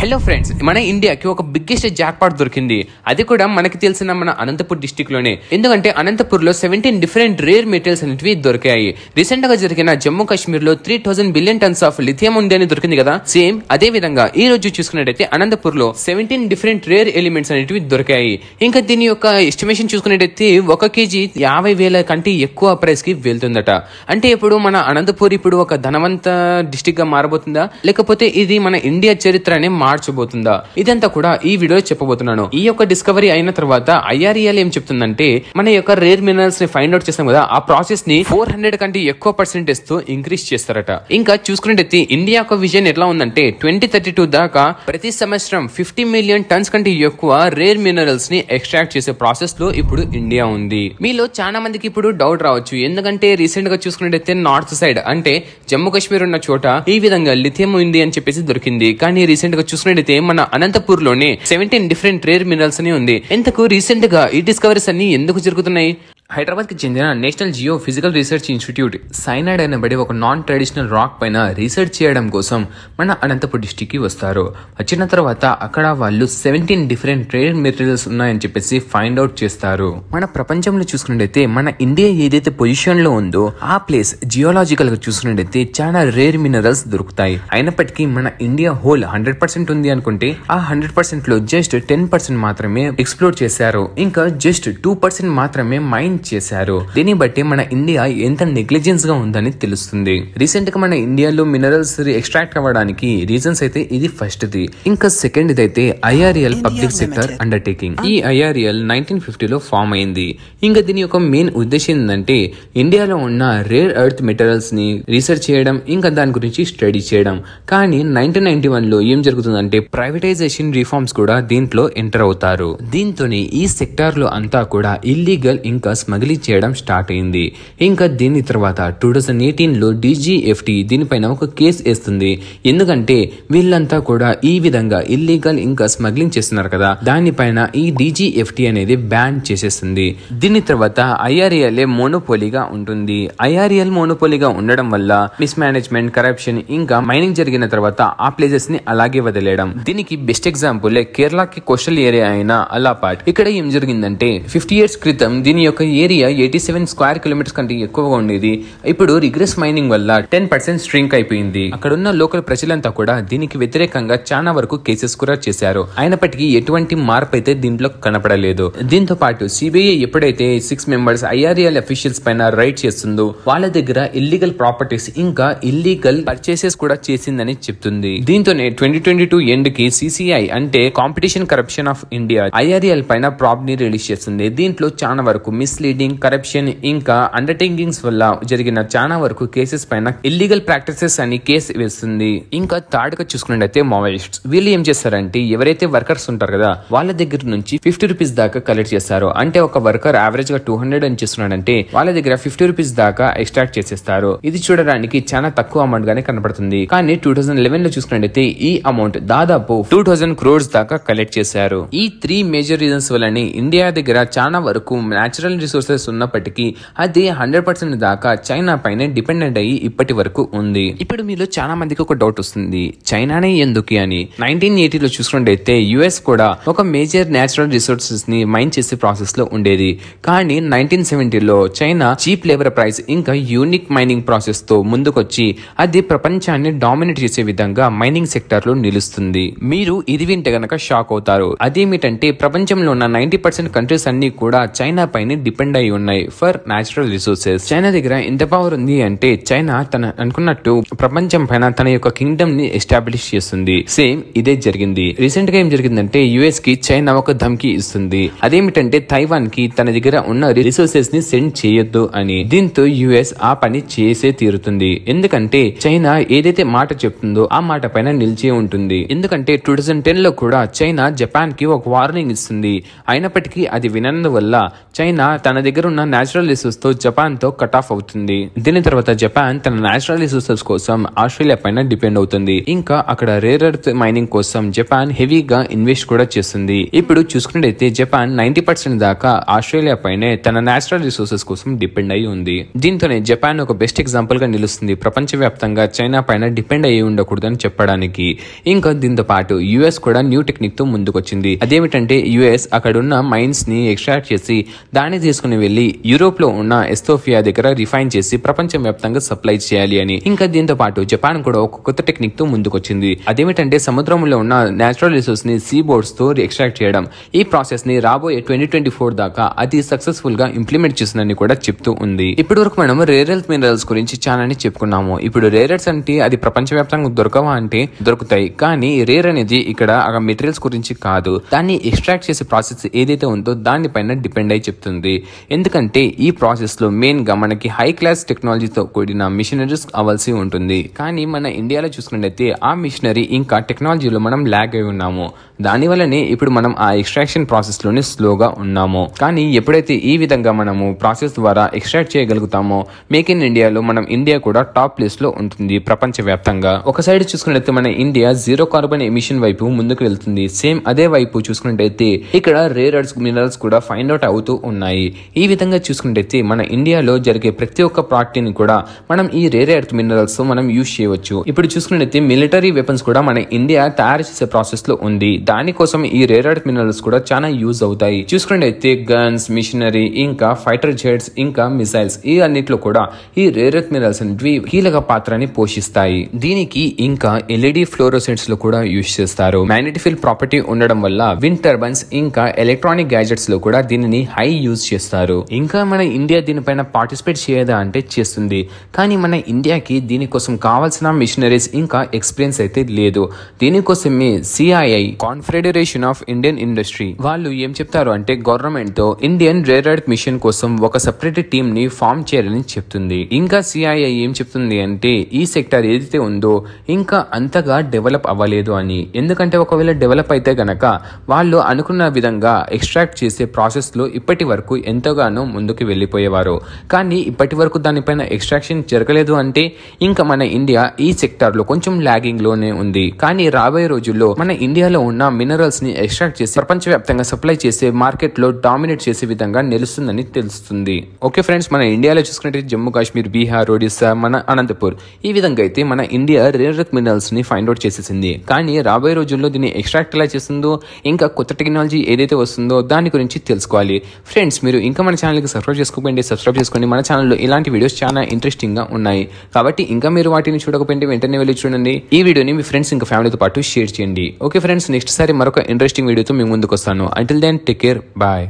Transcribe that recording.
hello friends మన ఇండియాకి ఒక బిగ్గెస్ట్ జాక్పాట్ దొరికింది అది కూడా మనకి తెలిసిన మన అనంతపూర్ డిస్టిక్ లోనే ఎందుకంటే అనంతపూర్ లో సెవెంటీన్ డిఫరెంట్ రేర్ మెటీరియల్స్ అనేవి దొరికాయి రీసెంట్ గా జరిగిన జమ్మూ కాశ్మీర్ లో three thousand billion tons of lithium ఉంది అని దొరికింది కదా సేమ్ అదే విధంగా ఈ రోజు చూసుకున్నట్టయితే అనంతపూర్ లో సెవెంటీన్ డిఫరెంట్ రేర్ ఎలిమెంట్స్ అనేటివి దొరికాయి ఇంకా దీని యొక్క ఎస్టిమేషన్ చూసుకున్నట్టయితే ఒక కేజీ యాభై వేల కంటే ఎక్కువ ప్రైస్ కి వెళ్తుందట అంటే ఇప్పుడు మన అనంతపూర్ ఇప్పుడు ఒక ధనవంత డిస్టిక్ గా మారబోతుందా లేకపోతే ఇది మన ఇండియా చరిత్ర అనే మార్చబోతుందా ఇదంతా కూడా ఈ వీడియో చెప్పబోతున్నాను ఈ యొక్క డిస్కవరీ అయిన తర్వాత ఐఆర్ఈఎల్ ఏం చెప్తుందంటే మన యొక్క రేర్ మినరల్స్ ని ఫైండ్ అవుట్ చేసాం కదా ఆ ప్రాసెస్ ని ఫోర్ హండ్రెడ్ కంటే ఎక్కువ పర్సెంటేజ్ తో ఇంక్రీజ్ చేస్తారట ఇంకా చూసుకున్నట్టయితే ఇండియా యొక్క విజన్ ఎట్లా ఉందంటే ట్వంటీ థర్టీ టూ దాకా ప్రతి సంవత్సరం ఫిఫ్టీ మిలియన్ టన్స్ కంటే ఎక్కువ రేర్ మినరల్స్ ని ఎక్స్ట్రాక్ట్ చేసే ప్రాసెస్ లో ఇప్పుడు ఇండియా ఉంది మీలో చాలా మందికి ఇప్పుడు డౌట్ రావచ్చు ఎందుకంటే రీసెంట్ గా చూసుకున్నట్టయితే నార్త్ సైడ్ అంటే జమ్మూ కాశ్మీర్ ఉన్న చోట ఈ విధంగా లిథియం ఉంది అని చెప్పేసి దొరికింది కానీ రీసెంట్ గా చూసినట్టయితే మన అనంతపూర్ లోనే సెవెంటీన్ డిఫరెంట్ రేర్ మినరల్స్ అని ఉంది ఇంతకు రీసెంట్ గా ఈ డిస్కవరీస్ అన్ని ఎందుకు జరుగుతున్నాయి హైదరాబాద్కి చెందిన national geophysical research institute సైనాడ్ బడి ఒక నాన్ ట్రెడిషనల్ రాక్ పైన రీసెర్చ్ చేయడం కోసం మన అనంతపురం డిస్టిక్కి వస్తారు వచ్చిన తర్వాత అక్కడ వాళ్ళు సెవెంటీన్ డిఫరెంట్ ట్రేడ్ మెటీరియల్స్ ఉన్నాయని చెప్పేసి ఫైండ్ అవుట్ చేస్తారు మన ప్రపంచంలో చూసుకున్నట్టయితే మన ఇండియా ఏదైతే పొజిషన్లో ఉందో ఆ ప్లేస్ జియోలాజికల్ గా చూసుకున్నట్టయితే చాలా రేర్ మినరల్స్ దొరుకుతాయి అయినప్పటికీ మన ఇండియా హోల్ హండ్రెడ్ పర్సెంట్ ఉంది అనుకుంటే ఆ హండ్రెడ్ పర్సెంట్ లో జస్ట్ టెన్ పర్సెంట్ మాత్రమే ఎక్స్ప్లోర్ చేశారు ఇంకా జస్ట్ టూ పర్సెంట్ మాత్రమే మైండ్ ఇంప్లిమెంట్ చేశారు దీన్ని బట్టి మన ఇండియా ఎంత నెగ్లిజెన్స్ గా ఉందని తెలుస్తుంది రీసెంట్ గా మన ఇండియాలో మినరల్స్ ఎక్స్ట్రాక్ట్ అవ్వడానికి రీజన్స్ అయితే ఇది ఫస్ట్ ది ఇంకా సెకండ్ ఇది అయితే ఐఆర్ఎల్ పబ్లిక్ సెక్టర్ అండర్టేకింగ్ ఈ ఐఆర్ఎల్ నైన్టీన్ ఫిఫ్టీలో ఫామ్ అయింది ఇంకా దీని యొక్క మెయిన్ ఉద్దేశం ఏంటంటే ఇండియాలో ఉన్న రేర్ ఎర్త్ మెటీరియల్స్ ని రీసెర్చ్ చేయడం ఇంకా దాని గురించి స్టడీ చేయడం కానీ నైన్టీన్ నైన్టీ వన్ లో ఏం జరుగుతుందంటే ప్రైవేటైజేషన్ రిఫార్మ్స్ కూడా దీంట్లో ఎంటర్ అవుతారు దీంతో ఈ సెక్టార్ లో అంతా కూడా ఇల్లీగల్ ఇంకా స్మగ్లీ చేయడం స్టార్ట్ అయింది ఇంకా దీని తర్వాత టూ థౌజండ్ ఎయిటీన్లో డీజీఎఫ్టి దీనిపైన ఒక కేసు వేస్తుంది ఎందుకంటే వీళ్ళంతా కూడా ఈ విధంగా ఇల్లీగల్ ఇంకా స్మగ్లింగ్ చేస్తున్నారు కదా దానిపైన ఈ డీజీఎఫ్టి అనేది బ్యాన్ చేసేస్తుంది దీని తర్వాత ఐఆర్ఏఎల్ఏ మోనోపోలీగా ఉంటుంది ఐఆర్ఏఎల్ మోనోపోలీగా ఉండడం వల్ల మిస్ మేనేజ్మెంట్ కరప్షన్ ఇంకా మైనింగ్ జరిగిన తర్వాత ఆ ప్లేసెస్ ని అలాగే వదిలేయడం దీనికి బెస్ట్ ఎగ్జాంపుల్ కేరళకి కోస్టల్ ఏరియా అయిన అలాపాట్ ఇక్కడ ఏం జరిగిందంటే ఫిఫ్టీ ఇయర్స్ క్రితం దీని యొక్క area eighty seven square kilometres కంటే ఎక్కువగా ఉండేది ఇప్పుడు రిగ్రెస్ మైనింగ్ వల్ల టెన్ పర్సెంట్ స్ట్రింక్ అయిపోయింది అక్కడ ఉన్న లోకల్ ప్రజలంతా కూడా దీనికి వ్యతిరేకంగా చాలా వరకు కేసెస్ కూడా చేశారు అయినప్పటికీ ఎటువంటి మార్పు అయితే దీంట్లో కనపడలేదు దీంతో పాటు సిబిఐ ఎప్పుడైతే సిక్స్ మెంబర్స్ ఐఆర్ఎల్ అఫీషియల్స్ పైన రైడ్ చేస్తుందో వాళ్ళ దగ్గర ఇల్లీగల్ ప్రాపర్టీస్ ఇంకా ఇల్లీగల్ పర్చేసెస్ కూడా చేసిందని చెప్తుంది దీంతోనే ట్వంటీ ట్వంటీ టూ ఎండ్ కి సిసిఐ అంటే competition corruption of India IRL పైన ప్రాబ్ ని రిలీజ్ చేస్తుంది దీంట్లో చాలా వరకు మిస్లీడ్ మిస్లీడింగ్ కరప్షన్ ఇంకా టేకింగ్స్ వల్ల జరిగిన చాలా వరకు కేసెస్ పైన ఇల్లీగల్ ప్రాక్టీసెస్ అని కేసు వేస్తుంది ఇంకా థర్డ్ గా చూసుకున్నట్టయితే మావోయిస్ట్స్ వీళ్ళు ఏం చేస్తారంటే ఎవరైతే వర్కర్స్ ఉంటారు కదా వాళ్ళ దగ్గర నుంచి ఫిఫ్టీ రూపీస్ దాకా కలెక్ట్ చేస్తారు అంటే ఒక వర్కర్ యావరేజ్ గా టూ హండ్రెడ్ అని చేస్తున్నాడంటే వాళ్ళ దగ్గర ఫిఫ్టీ రూపీస్ దాకా ఎక్స్ట్రాక్ట్ చేసేస్తారు ఇది చూడడానికి చాలా తక్కువ అమౌంట్ గానే కనబడుతుంది కానీ టూ థౌసండ్ లెవెన్ లో చూసుకున్నట్టయితే ఈ అమౌంట్ దాదాపు టూ థౌసండ్ క్రోర్స్ దాకా కలెక్ట్ చేశారు ఈ త్రీ మేజర్ రీజన్స్ వల్లనే ఇండియా దగ్గర చాలా వరకు న్యాచురల్ రిసోర్స్ రిసోర్సెస్ ఉన్నప్పటికీ అది హండ్రెడ్ పర్సెంట్ దాకా చైనా పైనే డిపెండెంట్ అయ్యి ఇప్పటి వరకు ఉంది ఇప్పుడు మీలో చాలా మందికి ఒక డౌట్ వస్తుంది చైనానే ఎందుకు అని నైన్టీన్ ఎయిటీలో చూసుకున్నట్టయితే యుఎస్ కూడా ఒక మేజర్ నేచురల్ రిసోర్సెస్ ని మైన్ చేసే ప్రాసెస్ లో ఉండేది కానీ నైన్టీన్ సెవెంటీలో చైనా చీప్ లేబర్ ప్రైస్ ఇంకా యూనిక్ మైనింగ్ ప్రాసెస్ తో ముందుకొచ్చి అది ప్రపంచాన్ని డామినేట్ చేసే విధంగా మైనింగ్ సెక్టర్ లో నిలుస్తుంది మీరు ఇది వింటే గనక షాక్ అవుతారు అదేమిటంటే ప్రపంచంలో ఉన్న నైన్టీ పర్సెంట్ కంట్రీస్ అన్ని కూడా చైనా పైన డిపెండ్ అయి ఉన్నాయి ఫర్ న్యాచురల్ రిసోర్సెస్ చైనా దగ్గర ఎంత పవర్ ఉంది అంటే చైనా తన అనుకున్నట్టు ప్రపంచం పైన తన యొక్క కింగ్డమ్ ని ఎస్టాబ్లిష్ చేస్తుంది సేమ్ ఇదే జరిగింది రీసెంట్ గా ఏం జరిగిందంటే యుఎస్ కి చైనా ఒక ధమ్కి ఇస్తుంది అదేమిటంటే తైవాన్ కి తన దగ్గర ఉన్న రిసోర్సెస్ ని సెండ్ చేయొద్దు అని దీంతో యుఎస్ ఆ పని చేసే తీరుతుంది ఎందుకంటే చైనా ఏదైతే మాట చెప్తుందో ఆ మాట పైన నిలిచే ఉంటుంది ఎందుకంటే టూ థౌజండ్ టెన్ లో కూడా చైనా జపాన్ కి ఒక వార్నింగ్ ఇస్తుంది అయినప్పటికీ అది వినందు వల్ల చైనా తన దగ్గర ఉన్న న్యాచురల్ రిసోర్స్తో జపాన్తో కట్ ఆఫ్ అవుతుంది దీని తర్వాత జపాన్ తన న్యాచురల్ రిసోర్సెస్ కోసం ఆస్ట్రేలియా పైన డిపెండ్ అవుతుంది ఇంకా అక్కడ రేర్ ఎర్త్ మైనింగ్ కోసం జపాన్ హెవీగా ఇన్వెస్ట్ కూడా చేస్తుంది ఇప్పుడు చూసుకున్నట్టయితే జపాన్ నైన్టీ పర్సెంట్ దాకా ఆస్ట్రేలియా పైనే తన న్యాచురల్ రిసోర్సెస్ కోసం డిపెండ్ అయి ఉంది దీంతోనే జపాన్ ఒక బెస్ట్ ఎగ్జాంపుల్ గా నిలుస్తుంది ప్రపంచవ్యాప్తంగా చైనా పైన డిపెండ్ అయ్యి ఉండకూడదని చెప్పడానికి ఇంకా దీంతో పాటు యుఎస్ కూడా న్యూ టెక్నిక్ తో ముందుకొచ్చింది అదేమిటంటే యుఎస్ ఉన్న మైన్స్ ని ఎక్స్ట్రాక్ట్ చేసి దాన్ని తీసుకుని వెళ్లి యూరోప్ లో ఉన్న ఎస్తోఫియా దగ్గర రిఫైన్ చేసి వ్యాప్తంగా సప్లై చేయాలి అని ఇంకా దీంతో పాటు జపాన్ కూడా ఒక కొత్త టెక్నిక్ తో ముందుకొచ్చింది అదేమిటంటే సముద్రంలో ఉన్న నేచురల్ రిసోర్స్ ని సీ బోర్డ్స్ తో ఎక్స్ట్రాక్ట్ చేయడం ఈ ప్రాసెస్ ని రాబోయే ట్వంటీ ట్వంటీ ఫోర్ దాకా అతి సక్సెస్ఫుల్ గా ఇంప్లిమెంట్ చేసిందని కూడా చెప్తూ ఉంది ఇప్పటి వరకు మనం రేరల్ మినరల్స్ గురించి చాలానే చెప్పుకున్నాము ఇప్పుడు రేరల్స్ అంటే అది ప్రపంచవ్యాప్తంగా దొరకవా అంటే దొరుకుతాయి కానీ రేర్ అనేది ఇక్కడ ఆ మెటీరియల్స్ గురించి కాదు దాన్ని ఎక్స్ట్రాక్ట్ చేసే ప్రాసెస్ ఏదైతే ఉందో దానిపైన డిపెండ్ అయి చెప్తుంది ఎందుకంటే ఈ ప్రాసెస్లో మెయిన్గా మనకి హై క్లాస్ టెక్నాలజీతో కూడిన మిషనరీస్ అవ్వాల్సి ఉంటుంది కానీ మన ఇండియాలో చూసుకున్నట్టయితే ఆ మిషనరీ ఇంకా టెక్నాలజీలో మనం ల్యాగ్ అయి ఉన్నాము దానివల్లనే ఇప్పుడు మనం ఆ ఎక్స్ట్రాక్షన్ ప్రాసెస్ లోనే స్లోగా ఉన్నాము కానీ ఎప్పుడైతే ఈ విధంగా మనము ప్రాసెస్ ద్వారా ఎక్స్ట్రాక్ట్ చేయగలుగుతామో మేక్ ఇన్ ఇండియాలో మనం ఇండియా కూడా టాప్ ప్లేస్ లో ఉంటుంది ప్రపంచ వ్యాప్తంగా ఒక సైడ్ చూసుకున్నట్టు మన ఇండియా జీరో కార్బన్ ఎమిషన్ వైపు ముందుకు వెళ్తుంది సేమ్ అదే వైపు చూసుకున్నట్టయితే ఇక్కడ రేర్ అర్స్ మినరల్స్ కూడా ఫైండ్ అవుట్ అవుతూ ఉన్నాయి ఈ విధంగా చూసుకున్నట్టయితే మన ఇండియాలో జరిగే ప్రతి ఒక్క ప్రాక్టీని కూడా మనం ఈ రేర్ ఎర్త్ మినరల్స్ మనం యూజ్ చేయవచ్చు ఇప్పుడు చూసుకున్నట్టయితే మిలిటరీ వెపన్స్ కూడా మన ఇండియా తయారు చేసే ప్రాసెస్ లో ఉంది దానికోసం ఈ రేర్ మినరల్స్ కూడా చాలా యూజ్ అవుతాయి చూసుకోండి అయితే గన్స్ మిషనరీ ఇంకా ఫైటర్ జెట్స్ ఇంకా మిసైల్స్ ఈ అన్నిట్లో కూడా ఈ రేర్ ఎర్త్ మినరల్స్ అనేవి కీలక పాత్రని పోషిస్తాయి దీనికి ఇంకా ఎల్ఈడి ఫ్లోరోసెట్స్ e లో కూడా యూజ్ చేస్తారు మ్యాగ్నెటిఫిల్ ప్రాపర్టీ ఉండడం వల్ల విండ్ టర్బైన్స్ ఇంకా ఎలక్ట్రానిక్ గ్యాజెట్స్ లో కూడా దీనిని హై యూజ్ చేస్తారు ఇంకా మన ఇండియా దీనిపైన పార్టిసిపేట్ చేయదా అంటే చేస్తుంది కానీ మన ఇండియాకి దీనికోసం కావాల్సిన మిషనరీస్ ఇంకా ఎక్స్పీరియన్స్ అయితే లేదు దీనికోసమే CII Confederation of Indian Industry వాళ్ళు ఏం చెప్తారు అంటే గవర్నమెంట్ తో ఇండియన్ రేర్ ఎర్త్ మిషన్ కోసం ఒక సపరేట్ టీమ్ ని ఫామ్ చేయాలని చెప్తుంది ఇంకా సిఐఐ ఏం చెప్తుంది అంటే ఈ సెక్టర్ ఏదైతే ఉందో ఇంకా అంతగా డెవలప్ అవ్వలేదు అని ఎందుకంటే ఒకవేళ డెవలప్ అయితే గనక వాళ్ళు అనుకున్న విధంగా ఎక్స్ట్రాక్ట్ చేసే ప్రాసెస్లో ఇప్పటి వరకు ఎంతగానో ముందుకు వెళ్ళిపోయేవారు కానీ ఇప్పటి వరకు దానిపైన ఎక్స్ట్రాక్షన్ జరగలేదు అంటే ఇంకా మన ఇండియా ఈ సెక్టార్లో కొంచెం లోనే ఉంది కానీ రాబోయే రోజుల్లో మన ఇండియాలో ఉన్న మినరల్స్ని ఎక్స్ట్రాక్ట్ చేసి ప్రపంచవ్యాప్తంగా సప్లై చేసే మార్కెట్లో డామినేట్ చేసే విధంగా నిలుస్తుందని తెలుస్తుంది ఓకే ఫ్రెండ్స్ మన ఇండియాలో చూసుకుంటే జమ్మూ కాశ్మీర్ బీహార్ ఒడిస్సా మన అనంతపూర్ ఈ విధంగా అయితే మన ఇండియా రేర్ ఎర్త్ మినరల్స్ని ఫైండ్ అవుట్ చేసేసింది కానీ రాబోయే రోజుల్లో దీన్ని ఎక్స్ట్రాక్ట్ ఎలా చేస్తుందో ఇంకా కొత్త టెక్నాలజీ ఏదైతే వస్తుందో దాని గురించి తెలుసుకోవాలి ఫ్రెండ్స్ మీరు ఇంకా మన ఛానల్కి సబ్స్క్రైబ్ చేసుకోకండి సబ్స్క్రైబ్ చేసుకోండి మన ఛానల్లో ఇలాంటి వీడియోస్ చాలా ఇంట్రెస్టింగ్గా ఉన్నాయి కాబట్టి ఇంకా మీరు వాటిని చూడకపోయింటే వెంటనే వెళ్ళి చూడండి ఈ వీడియోని మీ ఫ్రెండ్స్ ఇంకా ఫ్యామిలీతో పాటు షేర్ చేయండి ఓకే ఫ్రెండ్స్ నెక్స్ట్ ఈసారి మరొక ఇంట్రెస్టింగ్ వీడియోతో మీ ముందుకు వస్తాను until then take care bye